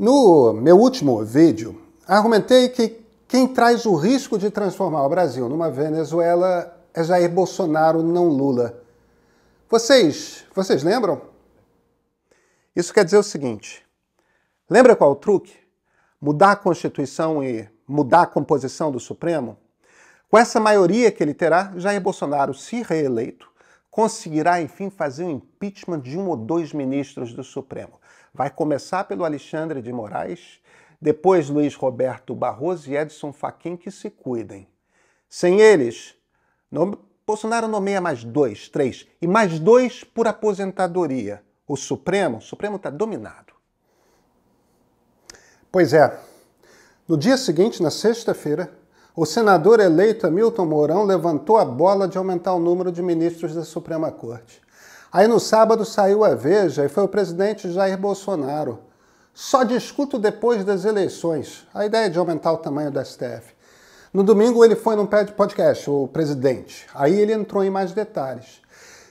No meu último vídeo, argumentei que quem traz o risco de transformar o Brasil numa Venezuela é Jair Bolsonaro, não Lula. Vocês, vocês lembram? Isso quer dizer o seguinte: lembra qual o truque? Mudar a Constituição e mudar a composição do Supremo? Com essa maioria que ele terá, Jair Bolsonaro, se reeleito, conseguirá, enfim, fazer o impeachment de um ou dois ministros do Supremo. Vai começar pelo Alexandre de Moraes, depois Luiz Roberto Barroso e Edson Fachin que se cuidem. Sem eles, no... Bolsonaro nomeia mais dois, três, e mais dois por aposentadoria. O Supremo, o Supremo está dominado. Pois é. No dia seguinte, na sexta-feira, o senador eleito Hamilton Mourão levantou a bola de aumentar o número de ministros da Suprema Corte. Aí no sábado saiu a Veja e foi o presidente Jair Bolsonaro. Só discuto depois das eleições. A ideia é de aumentar o tamanho do STF. No domingo ele foi num podcast, o presidente. Aí ele entrou em mais detalhes.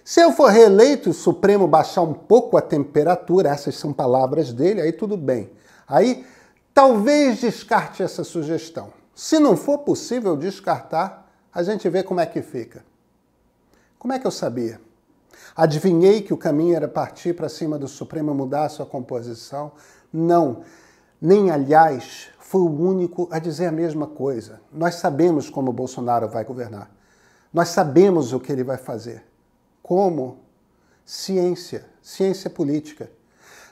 Se eu for reeleito, o Supremo baixar um pouco a temperatura, essas são palavras dele, aí tudo bem. Aí talvez descarte essa sugestão. Se não for possível descartar, a gente vê como é que fica. Como é que eu sabia? Adivinhei que o caminho era partir para cima do Supremo e mudar sua composição? Não. Nem, aliás, foi o único a dizer a mesma coisa. Nós sabemos como Bolsonaro vai governar. Nós sabemos o que ele vai fazer. Como? Ciência. Ciência política.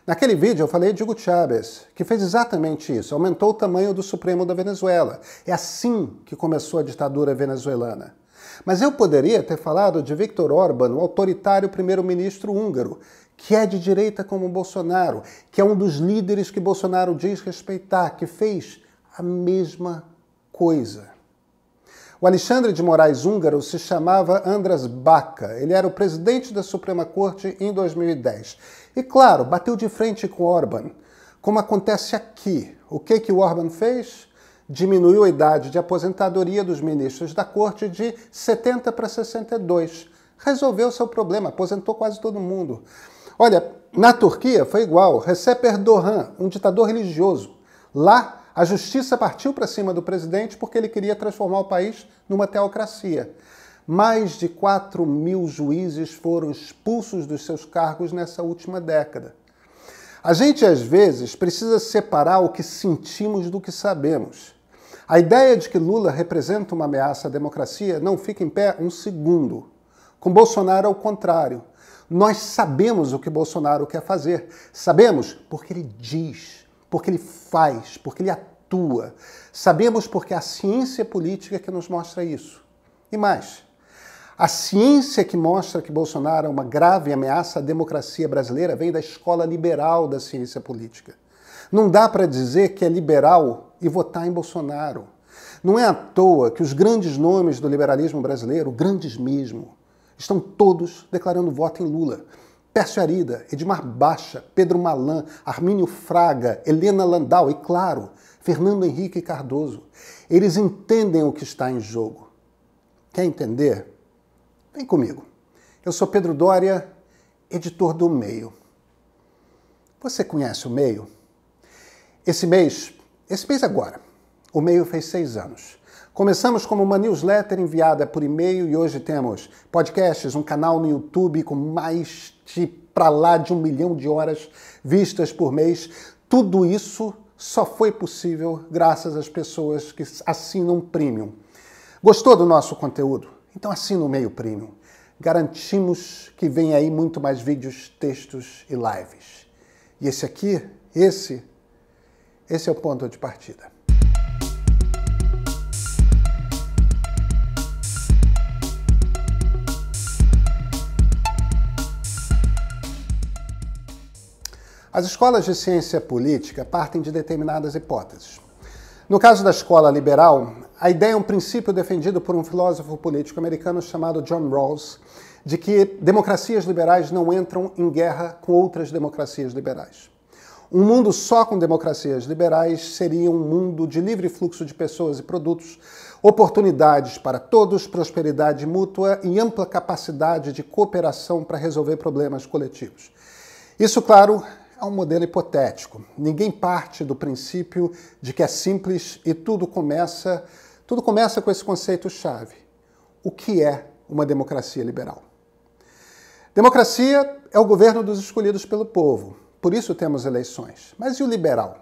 Naquele vídeo eu falei de Hugo Chávez, que fez exatamente isso, aumentou o tamanho do Supremo da Venezuela. É assim que começou a ditadura venezuelana. Mas eu poderia ter falado de Viktor Orban, o autoritário primeiro-ministro húngaro, que é de direita como Bolsonaro, que é um dos líderes que Bolsonaro diz respeitar, que fez a mesma coisa. O Alexandre de Moraes húngaro se chamava Andras Baca. Ele era o presidente da Suprema Corte em 2010. E claro, bateu de frente com Orban, como acontece aqui. O que que o Orban fez? diminuiu a idade de aposentadoria dos ministros da corte de 70 para 62. Resolveu seu problema, aposentou quase todo mundo. Olha, na Turquia foi igual. Recep Erdogan, um ditador religioso. Lá, a justiça partiu para cima do presidente porque ele queria transformar o país numa teocracia. Mais de 4 mil juízes foram expulsos dos seus cargos nessa última década. A gente, às vezes, precisa separar o que sentimos do que sabemos. A ideia de que Lula representa uma ameaça à democracia não fica em pé um segundo. Com Bolsonaro, ao contrário. Nós sabemos o que Bolsonaro quer fazer. Sabemos porque ele diz, porque ele faz, porque ele atua. Sabemos porque é a ciência política que nos mostra isso. E mais, a ciência que mostra que Bolsonaro é uma grave ameaça à democracia brasileira vem da escola liberal da ciência política. Não dá para dizer que é liberal e votar em Bolsonaro. Não é à toa que os grandes nomes do liberalismo brasileiro, grandes mesmo, estão todos declarando voto em Lula. Pércio Arida, Edmar Baixa, Pedro Malan, Armínio Fraga, Helena Landau e, claro, Fernando Henrique Cardoso. Eles entendem o que está em jogo. Quer entender? Vem comigo. Eu sou Pedro Dória, editor do Meio. Você conhece o Meio? Esse mês esse mês agora, o meio fez seis anos. Começamos como uma newsletter enviada por e-mail e hoje temos podcasts, um canal no YouTube com mais de para lá de um milhão de horas vistas por mês. Tudo isso só foi possível graças às pessoas que assinam premium. Gostou do nosso conteúdo? Então assina o meio premium. Garantimos que vem aí muito mais vídeos, textos e lives. E esse aqui, esse esse é o ponto de partida. As escolas de ciência política partem de determinadas hipóteses. No caso da escola liberal, a ideia é um princípio defendido por um filósofo político americano chamado John Rawls, de que democracias liberais não entram em guerra com outras democracias liberais. Um mundo só com democracias liberais seria um mundo de livre fluxo de pessoas e produtos, oportunidades para todos, prosperidade mútua e ampla capacidade de cooperação para resolver problemas coletivos. Isso, claro, é um modelo hipotético. Ninguém parte do princípio de que é simples e tudo começa, tudo começa com esse conceito chave. O que é uma democracia liberal? Democracia é o governo dos escolhidos pelo povo, por isso temos eleições. Mas e o liberal?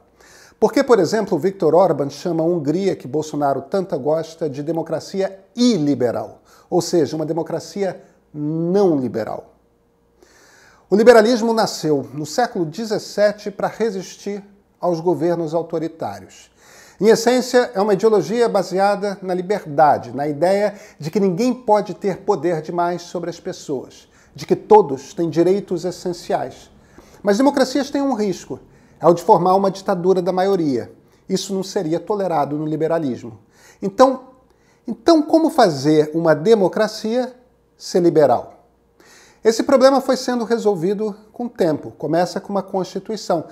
Porque, por exemplo, Viktor Orban chama a Hungria, que Bolsonaro tanto gosta, de democracia iliberal, ou seja, uma democracia não liberal. O liberalismo nasceu no século XVII para resistir aos governos autoritários. Em essência, é uma ideologia baseada na liberdade, na ideia de que ninguém pode ter poder demais sobre as pessoas, de que todos têm direitos essenciais, mas democracias têm um risco: é o de formar uma ditadura da maioria. Isso não seria tolerado no liberalismo. Então, então como fazer uma democracia ser liberal? Esse problema foi sendo resolvido com o tempo. Começa com uma constituição.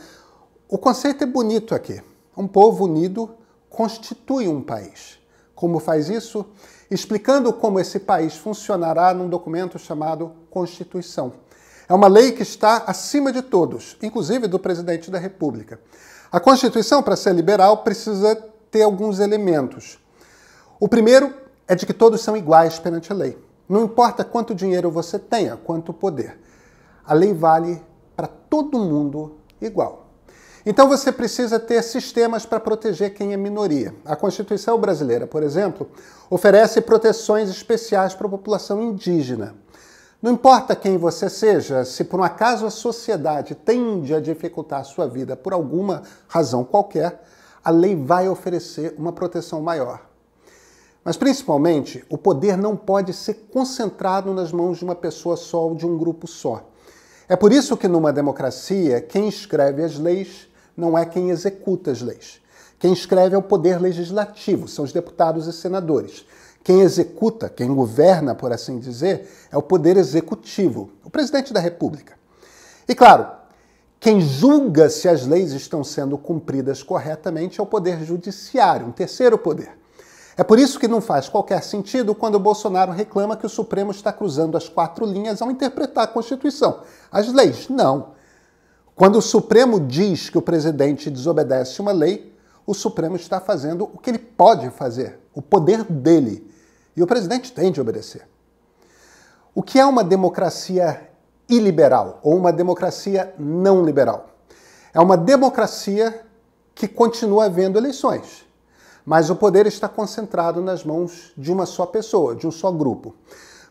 O conceito é bonito aqui. Um povo unido constitui um país. Como faz isso? Explicando como esse país funcionará num documento chamado Constituição. É uma lei que está acima de todos, inclusive do presidente da República. A Constituição, para ser liberal, precisa ter alguns elementos. O primeiro é de que todos são iguais perante a lei. Não importa quanto dinheiro você tenha, quanto poder. A lei vale para todo mundo igual. Então você precisa ter sistemas para proteger quem é minoria. A Constituição brasileira, por exemplo, oferece proteções especiais para a população indígena. Não importa quem você seja, se por um acaso a sociedade tende a dificultar a sua vida por alguma razão qualquer, a lei vai oferecer uma proteção maior. Mas principalmente, o poder não pode ser concentrado nas mãos de uma pessoa só ou de um grupo só. É por isso que numa democracia, quem escreve as leis não é quem executa as leis. Quem escreve é o poder legislativo, são os deputados e senadores. Quem executa, quem governa, por assim dizer, é o poder executivo, o presidente da República. E claro, quem julga se as leis estão sendo cumpridas corretamente é o poder judiciário, um terceiro poder. É por isso que não faz qualquer sentido quando Bolsonaro reclama que o Supremo está cruzando as quatro linhas ao interpretar a Constituição. As leis, não. Quando o Supremo diz que o presidente desobedece uma lei, o Supremo está fazendo o que ele pode fazer, o poder dele, e o presidente tem de obedecer. O que é uma democracia iliberal ou uma democracia não liberal? É uma democracia que continua havendo eleições, mas o poder está concentrado nas mãos de uma só pessoa, de um só grupo.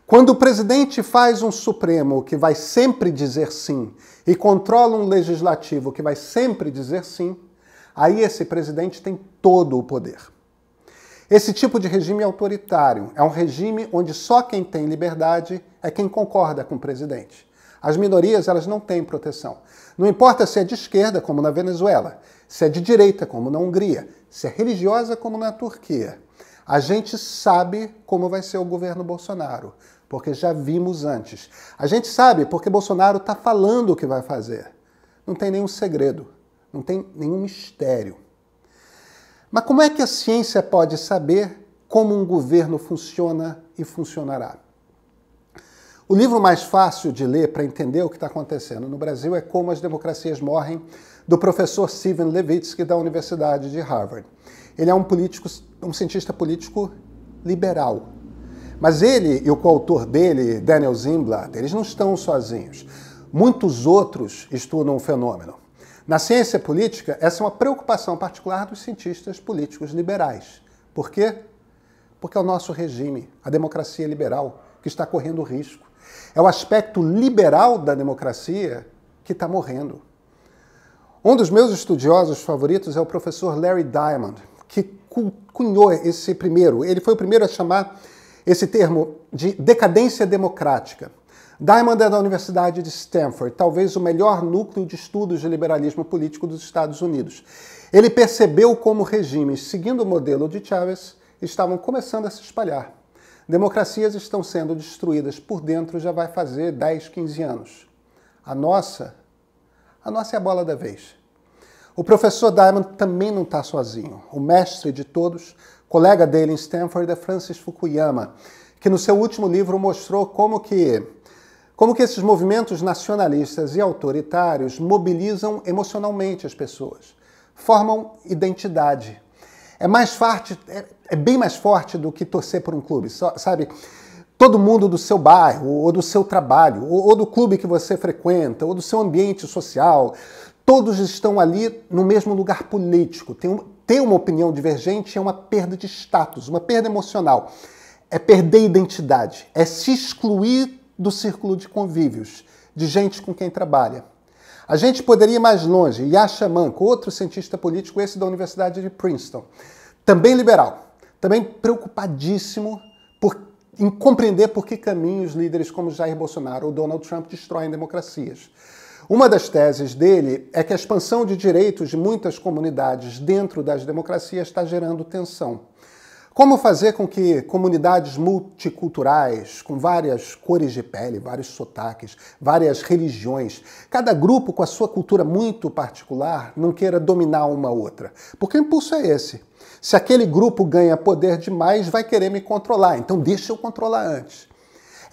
Quando o presidente faz um Supremo que vai sempre dizer sim e controla um legislativo que vai sempre dizer sim, aí esse presidente tem todo o poder. Esse tipo de regime é autoritário. É um regime onde só quem tem liberdade é quem concorda com o presidente. As minorias elas não têm proteção. Não importa se é de esquerda, como na Venezuela, se é de direita, como na Hungria, se é religiosa, como na Turquia. A gente sabe como vai ser o governo Bolsonaro, porque já vimos antes. A gente sabe porque Bolsonaro está falando o que vai fazer. Não tem nenhum segredo, não tem nenhum mistério. Mas como é que a ciência pode saber como um governo funciona e funcionará? O livro mais fácil de ler para entender o que está acontecendo no Brasil é Como as Democracias Morrem, do professor Steven Levitsky, da Universidade de Harvard. Ele é um político, um cientista político liberal. Mas ele e o coautor dele, Daniel Zimblad, eles não estão sozinhos. Muitos outros estudam o fenômeno. Na ciência política, essa é uma preocupação particular dos cientistas políticos liberais. Por quê? Porque é o nosso regime, a democracia liberal, que está correndo risco. É o aspecto liberal da democracia que está morrendo. Um dos meus estudiosos favoritos é o professor Larry Diamond, que cunhou esse primeiro. Ele foi o primeiro a chamar esse termo de decadência democrática. Diamond é da Universidade de Stanford, talvez o melhor núcleo de estudos de liberalismo político dos Estados Unidos. Ele percebeu como regimes, seguindo o modelo de Chávez, estavam começando a se espalhar. Democracias estão sendo destruídas por dentro já vai fazer 10, 15 anos. A nossa, a nossa é a bola da vez. O professor Diamond também não está sozinho. O mestre de todos, colega dele em Stanford, é Francis Fukuyama, que no seu último livro mostrou como que como que esses movimentos nacionalistas e autoritários mobilizam emocionalmente as pessoas, formam identidade. É mais forte, é, é bem mais forte do que torcer por um clube, só, sabe? todo mundo do seu bairro, ou do seu trabalho, ou, do clube que você frequenta, ou do seu ambiente social, todos estão ali no mesmo lugar político. Ter uma opinião divergente é uma perda de status, uma perda emocional. É perder identidade, é se excluir do círculo de convívios, de gente com quem trabalha. A gente poderia ir mais longe. Yasha Manco, outro cientista político, esse da Universidade de Princeton, também liberal, também preocupadíssimo por, em compreender por que caminhos líderes como Jair Bolsonaro ou Donald Trump destroem democracias. Uma das teses dele é que a expansão de direitos de muitas comunidades dentro das democracias está gerando tensão. Como fazer com que comunidades multiculturais, com várias cores de pele, vários sotaques, várias religiões, cada grupo com a sua cultura muito particular, não queira dominar uma outra? Porque o impulso é esse. Se aquele grupo ganha poder demais, vai querer me controlar, então deixa eu controlar antes.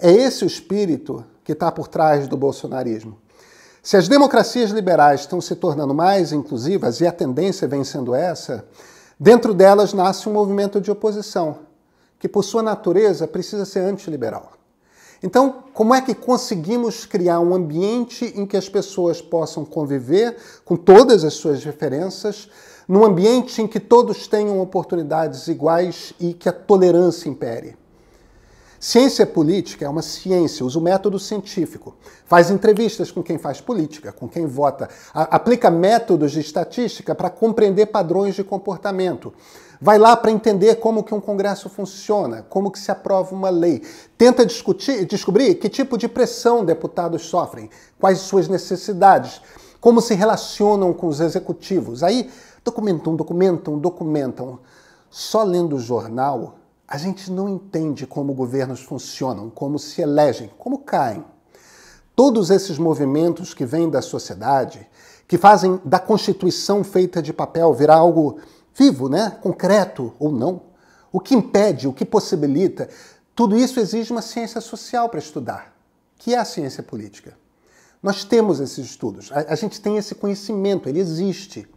É esse o espírito que está por trás do bolsonarismo. Se as democracias liberais estão se tornando mais inclusivas, e a tendência vem sendo essa, Dentro delas nasce um movimento de oposição, que por sua natureza precisa ser antiliberal. Então, como é que conseguimos criar um ambiente em que as pessoas possam conviver com todas as suas diferenças, num ambiente em que todos tenham oportunidades iguais e que a tolerância impere? Ciência política é uma ciência, usa o método científico. Faz entrevistas com quem faz política, com quem vota, a, aplica métodos de estatística para compreender padrões de comportamento. Vai lá para entender como que um congresso funciona, como que se aprova uma lei. Tenta discutir, descobrir que tipo de pressão deputados sofrem, quais suas necessidades, como se relacionam com os executivos. Aí documentam, documentam, documentam. Só lendo o jornal a gente não entende como governos funcionam, como se elegem, como caem. Todos esses movimentos que vêm da sociedade, que fazem da Constituição feita de papel virar algo vivo, né? concreto ou não, o que impede, o que possibilita, tudo isso exige uma ciência social para estudar, que é a ciência política. Nós temos esses estudos, a, a gente tem esse conhecimento, ele existe.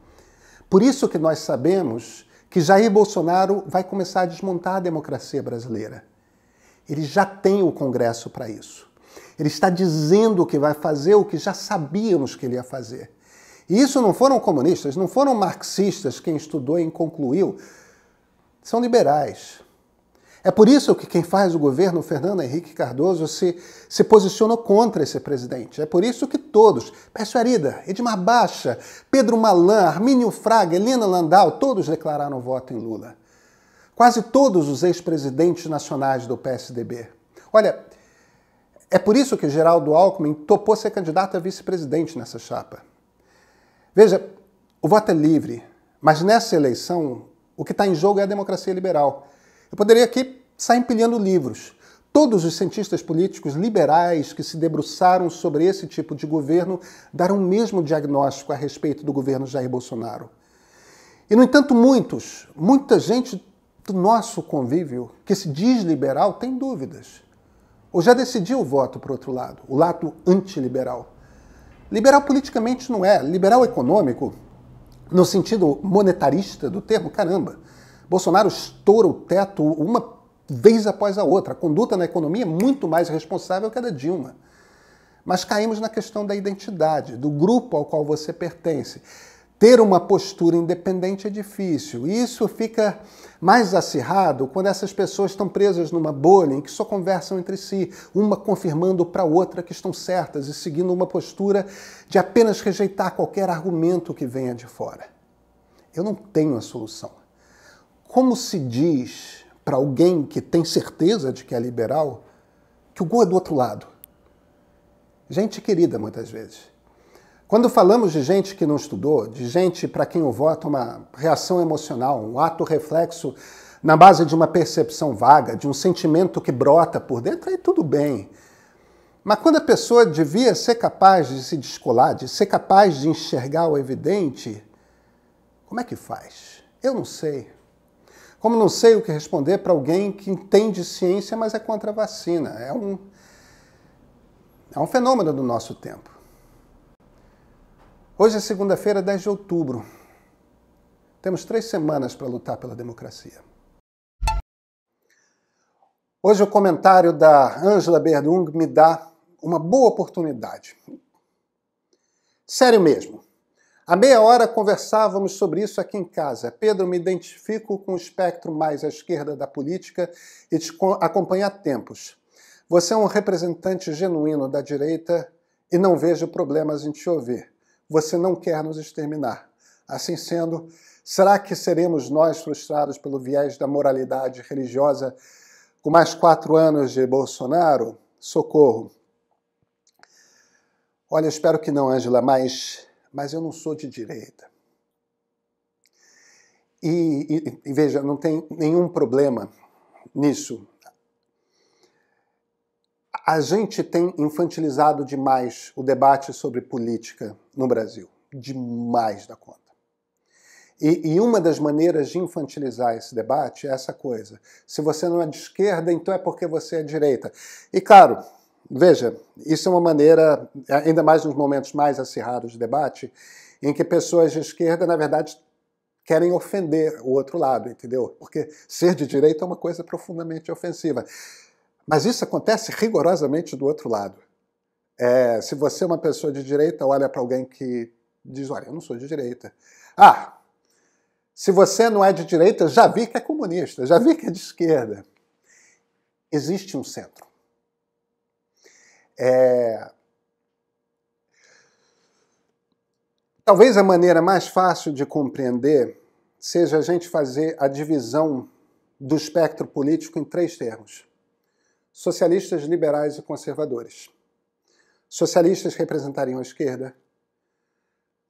Por isso que nós sabemos que Jair Bolsonaro vai começar a desmontar a democracia brasileira. Ele já tem o Congresso para isso. Ele está dizendo que vai fazer o que já sabíamos que ele ia fazer. E isso não foram comunistas, não foram marxistas quem estudou e concluiu. São liberais. É por isso que quem faz o governo, Fernando Henrique Cardoso, se, se posicionou contra esse presidente. É por isso que todos, Pécio Arida, Edmar Baixa, Pedro Malan, Armínio Fraga, Helena Landau, todos declararam voto em Lula. Quase todos os ex-presidentes nacionais do PSDB. Olha, é por isso que Geraldo Alckmin topou ser candidato a vice-presidente nessa chapa. Veja, o voto é livre, mas nessa eleição o que está em jogo é a democracia liberal. Eu poderia aqui sair empilhando livros. Todos os cientistas políticos liberais que se debruçaram sobre esse tipo de governo deram o mesmo diagnóstico a respeito do governo Jair Bolsonaro. E, no entanto, muitos, muita gente do nosso convívio que se diz liberal tem dúvidas. Ou já decidiu o voto para o outro lado, o lado antiliberal. Liberal politicamente não é, liberal econômico, no sentido monetarista do termo, caramba. Bolsonaro estoura o teto uma vez após a outra. A conduta na economia é muito mais responsável que a da Dilma. Mas caímos na questão da identidade, do grupo ao qual você pertence. Ter uma postura independente é difícil. E isso fica mais acirrado quando essas pessoas estão presas numa bolha em que só conversam entre si, uma confirmando para a outra que estão certas e seguindo uma postura de apenas rejeitar qualquer argumento que venha de fora. Eu não tenho a solução. Como se diz para alguém que tem certeza de que é liberal que o gol é do outro lado? Gente querida, muitas vezes. Quando falamos de gente que não estudou, de gente para quem o voto é uma reação emocional, um ato reflexo na base de uma percepção vaga, de um sentimento que brota por dentro, aí tudo bem. Mas quando a pessoa devia ser capaz de se descolar, de ser capaz de enxergar o evidente, como é que faz? Eu não sei. Como não sei o que responder para alguém que entende ciência, mas é contra a vacina. É um, é um fenômeno do nosso tempo. Hoje é segunda-feira, 10 de outubro. Temos três semanas para lutar pela democracia. Hoje o comentário da Angela Berdung me dá uma boa oportunidade. Sério mesmo. Há meia hora conversávamos sobre isso aqui em casa. Pedro, me identifico com o espectro mais à esquerda da política e te acompanho há tempos. Você é um representante genuíno da direita e não vejo problemas em te ouvir. Você não quer nos exterminar. Assim sendo, será que seremos nós frustrados pelo viés da moralidade religiosa com mais quatro anos de Bolsonaro? Socorro. Olha, espero que não, Angela, mas mas eu não sou de direita. E, e, e veja, não tem nenhum problema nisso. A gente tem infantilizado demais o debate sobre política no Brasil, demais da conta. E, e, uma das maneiras de infantilizar esse debate é essa coisa. Se você não é de esquerda, então é porque você é direita. E claro, Veja, isso é uma maneira, ainda mais nos momentos mais acirrados de debate, em que pessoas de esquerda, na verdade, querem ofender o outro lado, entendeu? Porque ser de direita é uma coisa profundamente ofensiva. Mas isso acontece rigorosamente do outro lado. É, se você é uma pessoa de direita, olha para alguém que diz: Olha, eu não sou de direita. Ah, se você não é de direita, já vi que é comunista, já vi que é de esquerda. Existe um centro. É... Talvez a maneira mais fácil de compreender seja a gente fazer a divisão do espectro político em três termos: socialistas, liberais e conservadores. Socialistas representariam a esquerda,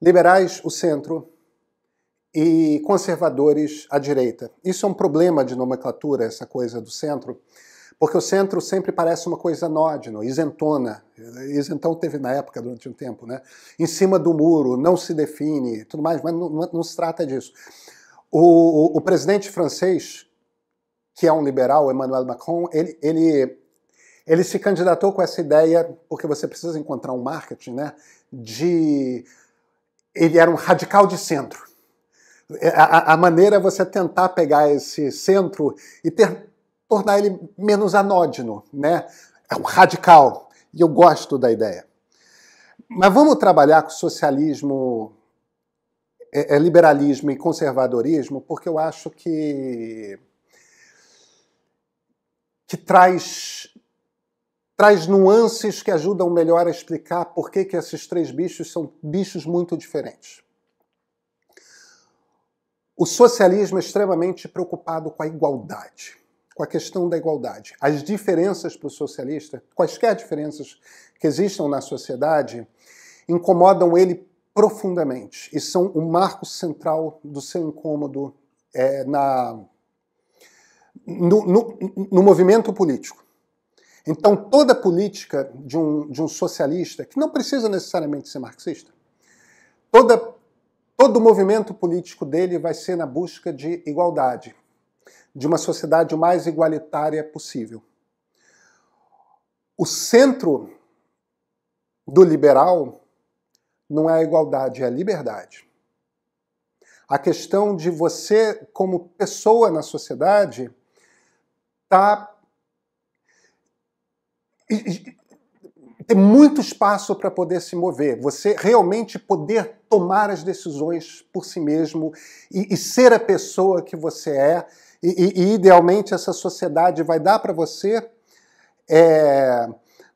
liberais o centro e conservadores a direita. Isso é um problema de nomenclatura, essa coisa do centro, porque o centro sempre parece uma coisa nódina, isentona. Isentão teve na época, durante um tempo, né? Em cima do muro, não se define, tudo mais, mas não, não, não se trata disso. O, o, o, presidente francês, que é um liberal, Emmanuel Macron, ele, ele, ele se candidatou com essa ideia, porque você precisa encontrar um marketing, né? De. Ele era um radical de centro. A, é, a, a maneira é você tentar pegar esse centro e ter tornar ele menos anódino, né? É um radical. E eu gosto da ideia. Mas vamos trabalhar com socialismo, é, é liberalismo e conservadorismo, porque eu acho que que traz traz nuances que ajudam melhor a explicar por que, que esses três bichos são bichos muito diferentes. O socialismo é extremamente preocupado com a igualdade com a questão da igualdade. As diferenças para o socialista, quaisquer diferenças que existam na sociedade, incomodam ele profundamente e são o marco central do seu incômodo é, na, no, no, no, movimento político. Então, toda política de um, de um socialista, que não precisa necessariamente ser marxista, toda, todo movimento político dele vai ser na busca de igualdade de uma sociedade o mais igualitária possível. O centro do liberal não é a igualdade, é a liberdade. A questão de você, como pessoa na sociedade, tá ter muito espaço para poder se mover, você realmente poder tomar as decisões por si mesmo e, e ser a pessoa que você é e, e idealmente essa sociedade vai dar para você é,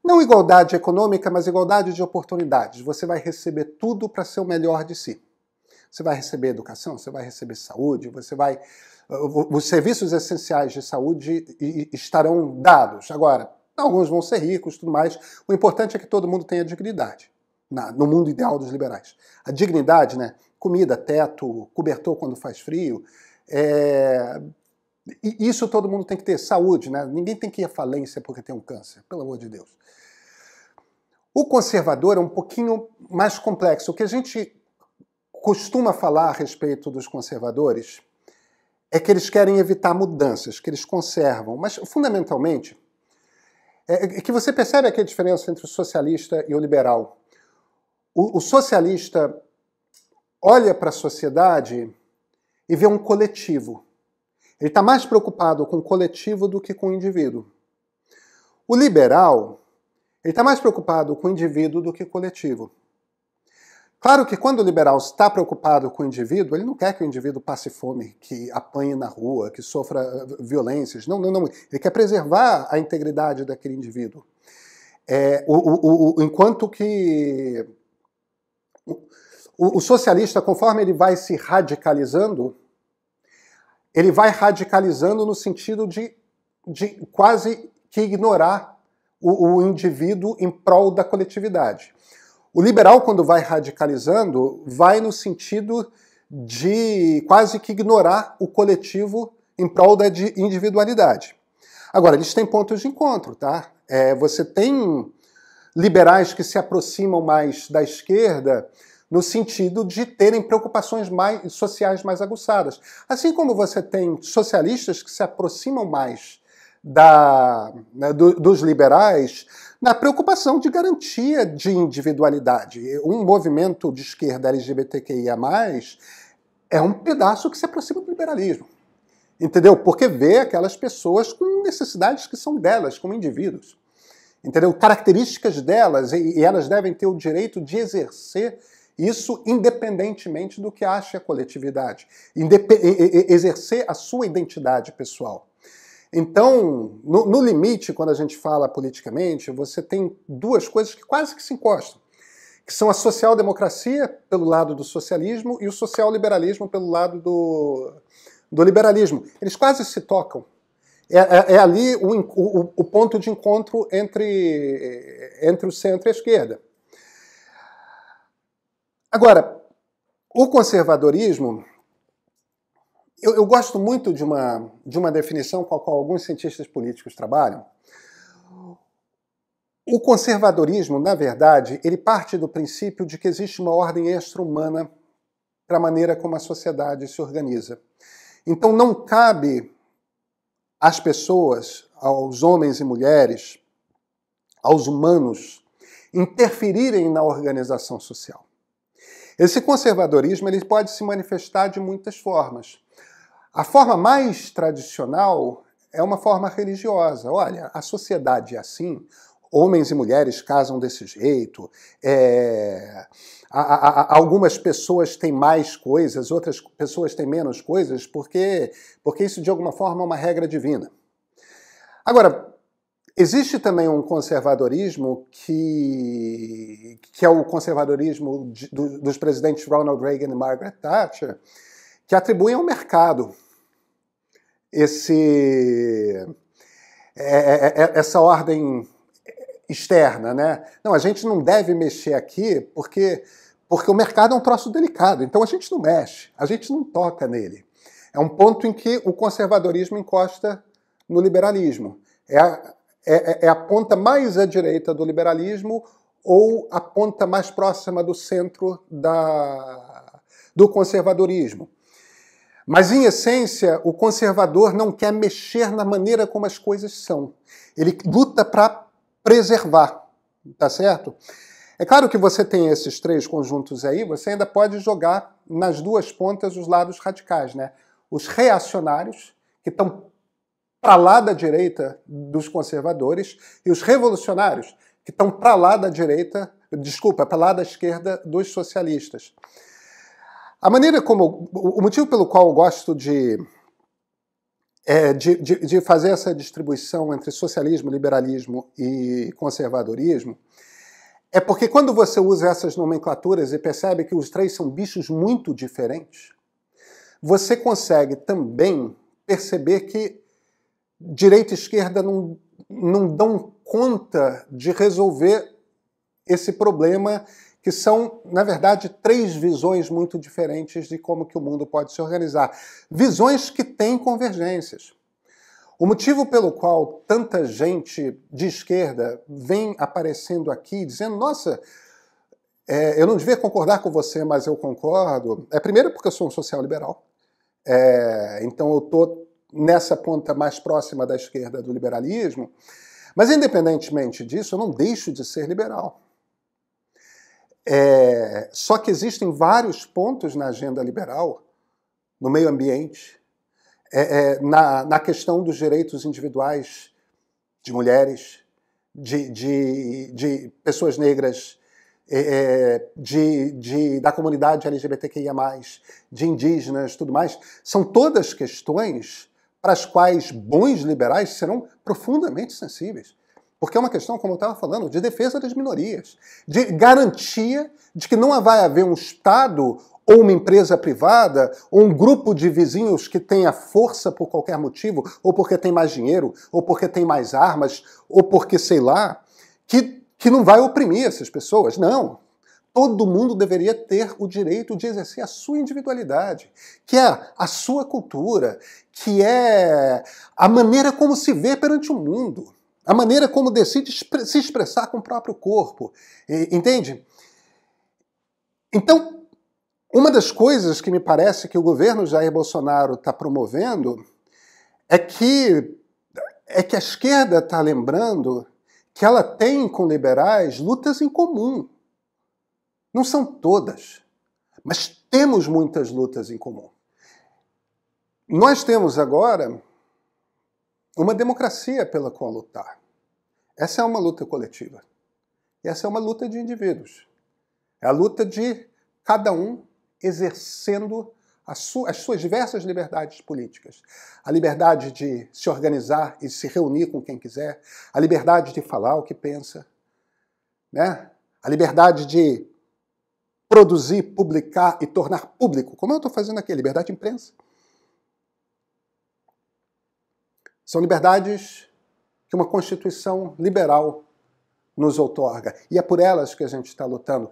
não igualdade econômica, mas igualdade de oportunidades. Você vai receber tudo para ser o melhor de si. Você vai receber educação, você vai receber saúde, você vai. Os serviços essenciais de saúde estarão dados. Agora, alguns vão ser ricos tudo mais. O importante é que todo mundo tenha dignidade. no mundo ideal dos liberais. A dignidade, né? Comida, teto, cobertor quando faz frio, é, e isso todo mundo tem que ter, saúde, né? Ninguém tem que ir à falência porque tem um câncer, pelo amor de Deus. O conservador é um pouquinho mais complexo. O que a gente costuma falar a respeito dos conservadores é que eles querem evitar mudanças, que eles conservam. Mas, fundamentalmente, é, é, é que você percebe aqui a diferença entre o socialista e o liberal. O, o socialista olha para a sociedade e vê um coletivo. Ele está mais preocupado com o coletivo do que com o indivíduo. O liberal, ele está mais preocupado com o indivíduo do que com o coletivo. Claro que quando o liberal está preocupado com o indivíduo, ele não quer que o indivíduo passe fome, que apanhe na rua, que sofra eh, violências. Não, não, não. Ele quer preservar a integridade daquele indivíduo. É, o, o, o, enquanto que o, o socialista, conforme ele vai se radicalizando, ele vai radicalizando no sentido de, de quase que ignorar o, o indivíduo em prol da coletividade. O liberal, quando vai radicalizando, vai no sentido de quase que ignorar o coletivo em prol da individualidade. Agora, eles têm pontos de encontro, tá? É, você tem liberais que se aproximam mais da esquerda, no sentido de terem preocupações mais, sociais mais aguçadas. Assim como você tem socialistas que se aproximam mais da, né, do, dos liberais na preocupação de garantia de individualidade. Um movimento de esquerda LGBTQIA, é um pedaço que se aproxima do liberalismo. Entendeu? Porque vê aquelas pessoas com necessidades que são delas, como indivíduos. Entendeu? Características delas, e, e elas devem ter o direito de exercer isso independentemente do que ache a coletividade. Indep exercer a sua identidade pessoal. Então, no, no, limite, quando a gente fala politicamente, você tem duas coisas que quase que se encostam, que são a social-democracia pelo lado do socialismo e o social-liberalismo pelo lado do, do liberalismo. Eles quase se tocam. É, é, é ali o, o, o ponto de encontro entre, entre o centro e a esquerda. Agora, o conservadorismo, eu, eu, gosto muito de uma, de uma definição com a qual alguns cientistas políticos trabalham. O conservadorismo, na verdade, ele parte do princípio de que existe uma ordem extra-humana para a maneira como a sociedade se organiza. Então não cabe às pessoas, aos homens e mulheres, aos humanos, interferirem na organização social. Esse conservadorismo ele pode se manifestar de muitas formas. A forma mais tradicional é uma forma religiosa. Olha, a sociedade é assim, homens e mulheres casam desse jeito, é... a, a, a, algumas pessoas têm mais coisas, outras pessoas têm menos coisas, porque, porque isso de alguma forma é uma regra divina. Agora, Existe também um conservadorismo que, que é o conservadorismo de, do, dos presidentes Ronald Reagan e Margaret Thatcher, que atribuem ao mercado esse, é é, é, é, essa ordem externa. Né? Não, a gente não deve mexer aqui porque, porque o mercado é um troço delicado, então a gente não mexe, a gente não toca nele. É um ponto em que o conservadorismo encosta no liberalismo. É é, é, é a ponta mais à direita do liberalismo ou a ponta mais próxima do centro da, do conservadorismo. Mas, em essência, o conservador não quer mexer na maneira como as coisas são. Ele luta para preservar, tá certo? É claro que você tem esses três conjuntos aí, você ainda pode jogar nas duas pontas os lados radicais, né? Os reacionários, que estão para lá da direita dos conservadores e os revolucionários, que estão para lá da direita, desculpa, para lá da esquerda dos socialistas. A maneira como. O motivo pelo qual eu gosto de, é, de, de, de fazer essa distribuição entre socialismo, liberalismo e conservadorismo é porque quando você usa essas nomenclaturas e percebe que os três são bichos muito diferentes, você consegue também perceber que direita e esquerda não, não dão conta de resolver esse problema que são, na verdade, três visões muito diferentes de como que o mundo pode se organizar. Visões que têm convergências. O motivo pelo qual tanta gente de esquerda vem aparecendo aqui dizendo, nossa, é, eu não devia concordar com você, mas eu concordo, é primeiro porque eu sou um social-liberal, é, então eu estou nessa ponta mais próxima da esquerda do liberalismo, mas independentemente disso, eu não deixo de ser liberal. É, só que existem vários pontos na agenda liberal, no meio ambiente, é, é, na, na, questão dos direitos individuais de mulheres, de, de, de pessoas negras, é, é, de, de, da comunidade LGBTQIA, de indígenas, tudo mais, são todas questões para as quais bons liberais serão profundamente sensíveis. Porque é uma questão, como eu estava falando, de defesa das minorias, de garantia de que não vai haver um Estado ou uma empresa privada, ou um grupo de vizinhos que tenha força por qualquer motivo, ou porque tem mais dinheiro, ou porque tem mais armas, ou porque sei lá, que, que não vai oprimir essas pessoas. Não todo mundo deveria ter o direito de exercer a sua individualidade, que é a sua cultura, que é a maneira como se vê perante o mundo, a maneira como decide se expressar com o próprio corpo. Entende? Então, uma das coisas que me parece que o governo Jair Bolsonaro está promovendo é que, é que a esquerda está lembrando que ela tem com liberais lutas em comum não são todas, mas temos muitas lutas em comum. Nós temos agora uma democracia pela qual lutar. Essa é uma luta coletiva. E essa é uma luta de indivíduos. É a luta de cada um exercendo as suas diversas liberdades políticas. A liberdade de se organizar e se reunir com quem quiser, a liberdade de falar o que pensa, né? a liberdade de produzir, publicar e tornar público, como eu estou fazendo aqui, liberdade de imprensa. São liberdades que uma Constituição liberal nos outorga. E é por elas que a gente está lutando.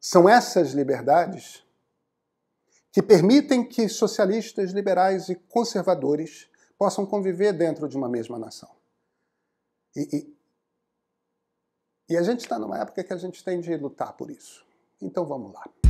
São essas liberdades que permitem que socialistas, liberais e conservadores possam conviver dentro de uma mesma nação. E, e e a gente está numa época que a gente tem de lutar por isso. Então vamos lá.